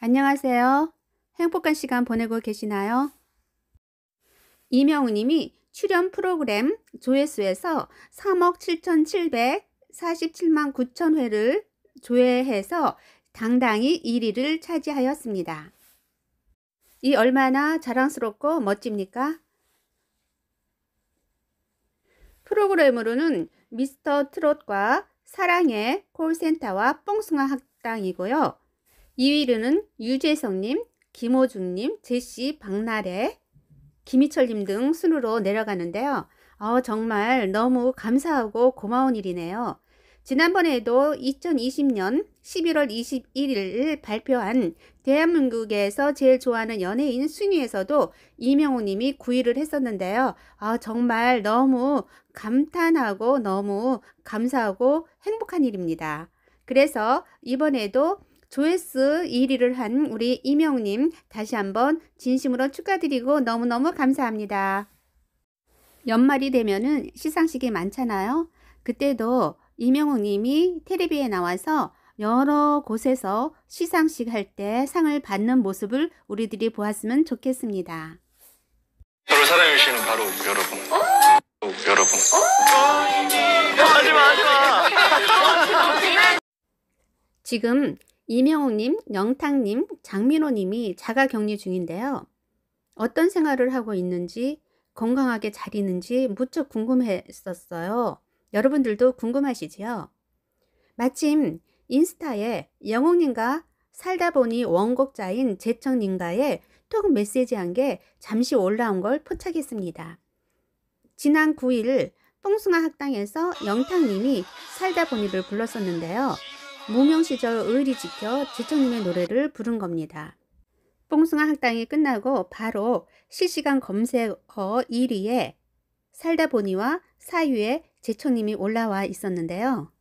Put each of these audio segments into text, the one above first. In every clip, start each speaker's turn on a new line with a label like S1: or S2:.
S1: 안녕하세요. 행복한 시간 보내고 계시나요? 이명우 님이 출연 프로그램 조회수에서 3억 7,747만 9천 회를 조회해서 당당히 1위를 차지하였습니다. 이 얼마나 자랑스럽고 멋집니까? 프로그램으로는 미스터 트롯과 사랑의 콜센터와 뽕숭아 학당이고요. 2위로는 유재성님, 김호중님, 제시, 박나래, 김희철님 등 순으로 내려가는데요. 어, 정말 너무 감사하고 고마운 일이네요. 지난번에도 2020년 11월 21일 발표한 대한민국에서 제일 좋아하는 연예인 순위에서도 이명호 님이 9위를 했었는데요. 아, 정말 너무 감탄하고 너무 감사하고 행복한 일입니다. 그래서 이번에도 조회수 1위를 한 우리 이명님 다시 한번 진심으로 축하드리고 너무너무 감사합니다. 연말이 되면은 시상식이 많잖아요. 그때도 이명욱님이 테레비에 나와서 여러 곳에서 시상식 할 때 상을 받는 모습을 우리들이 보았으면 좋겠습니다. 저를 사랑해 주시는 바로 여러분. 오! 어? 여러분. 오! 어? 하지마 하지마. 어, 지금 이명웅님 영탁님, 장민호님이 자가격리 중인데요. 어떤 생활을 하고 있는지 건강하게 잘 있는지 무척 궁금했었어요. 여러분들도 궁금하시지요? 마침 인스타에 영웅님과 살다 보니 원곡자인 재청님과의 톡 메시지한 게 잠시 올라온 걸 포착했습니다. 지난 9일 뽕숭아 학당에서 영탁님이 살다 보니를 불렀었는데요. 무명 시절 의리 지켜 지청님의 노래를 부른 겁니다. 뽕숭아 학당이 끝나고 바로 실시간 검색어 1위에 살다 보니와 사유에 제청님이 올라와 있었는데요.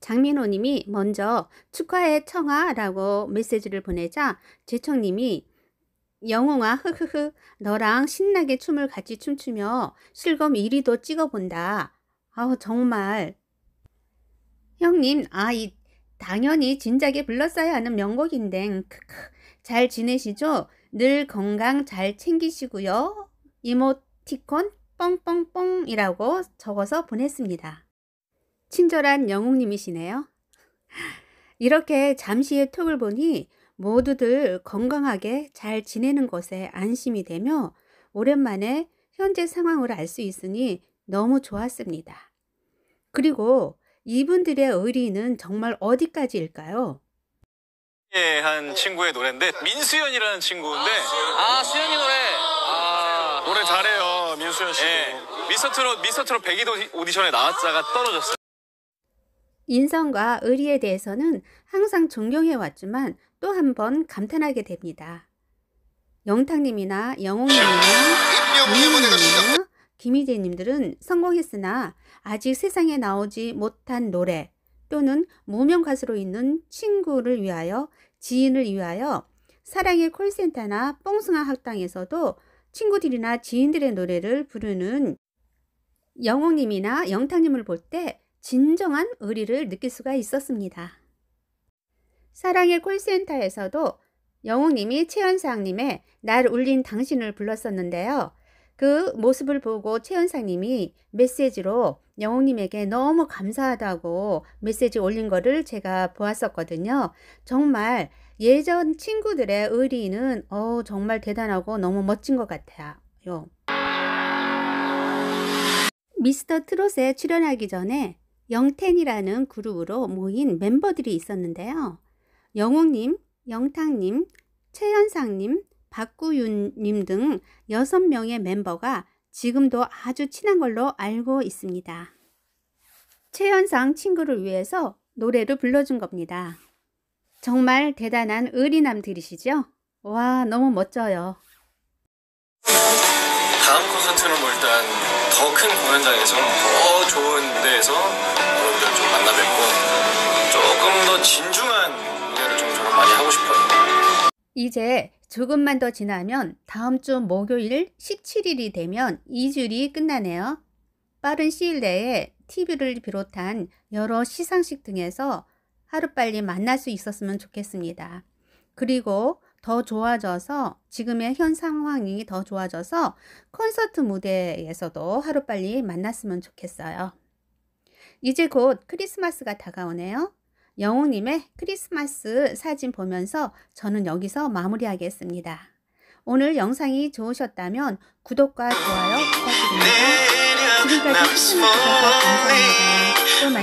S1: 장민호님이 먼저 축하해 청아라고 메시지를 보내자 제청님이 영웅아 흐흐흐 너랑 신나게 춤을 같이 춤추며 실검 1위도 찍어본다. 아우 정말 형님, 아, 이, 당연히 진작에 불렀어야 하는 명곡인데, 크크. 잘 지내시죠? 늘 건강 잘 챙기시고요. 이모티콘 뻥뻥뻥이라고 적어서 보냈습니다. 친절한 영웅님이시네요. 이렇게 잠시의 톡을 보니 모두들 건강하게 잘 지내는 것에 안심이 되며 오랜만에 현재 상황을 알 수 있으니 너무 좋았습니다. 그리고 이분들의 의리는 정말 어디까지일까요? 예, 한 친구의 노래인데 민수연이라는 친구인데 아, 수연이 노래. 아, 노래 잘해요 민수연 씨 예, 미스터트롯 미스터트롯 백이도 오디션에 나왔다가 떨어졌어요. 인성과 의리에 대해서는 항상 존경해 왔지만 또 한 번 감탄하게 됩니다. 영탁님이나 영웅님이나 김희재님들은 성공했으나 아직 세상에 나오지 못한 노래 또는 무명 가수로 있는 친구를 위하여 지인을 위하여 사랑의 콜센터나 뽕숭아 학당에서도 친구들이나 지인들의 노래를 부르는 영웅님이나 영탁님을 볼 때 진정한 의리를 느낄 수가 있었습니다. 사랑의 콜센터에서도 영웅님이 최연상님의 날 울린 당신을 불렀었는데요. 그 모습을 보고 최은상님이 메시지로 영웅님에게 너무 감사하다고 메시지 올린 거를 제가 보았었거든요. 정말 예전 친구들의 의리는 어 정말 대단하고 너무 멋진 것 같아요. 미스터 트롯에 출연하기 전에 영텐이라는 그룹으로 모인 멤버들이 있었는데요. 영웅님, 영탁님, 최현상님, 박구윤님 등 6명의 멤버가 지금도 아주 친한 걸로 알고 있습니다. 최연상 친구를 위해서 노래를 불러준 겁니다. 정말 대단한 의리남들이시죠? 와 너무 멋져요. 다음 콘서트는 뭐 일단 더 큰 공연장에서 뭐 더 좋은 무에서 여러분들 좀 만나 뵙고 조금 더 진중한 무대를 좀 많이 하고 싶어요. 이제 조금만 더 지나면 다음 주 목요일 17일이 되면 2주일이 끝나네요. 빠른 시일 내에 TV를 비롯한 여러 시상식 등에서 하루빨리 만날 수 있었으면 좋겠습니다. 그리고 더 좋아져서 지금의 현 상황이 더 좋아져서 콘서트 무대에서도 하루빨리 만났으면 좋겠어요. 이제 곧 크리스마스가 다가오네요. 영웅님의 크리스마스 사진 보면서 저는 여기서 마무리하겠습니다. 오늘 영상이 좋으셨다면 구독과 좋아요 부탁드립니다. 지금까지 시청해주셔서 감사합니다.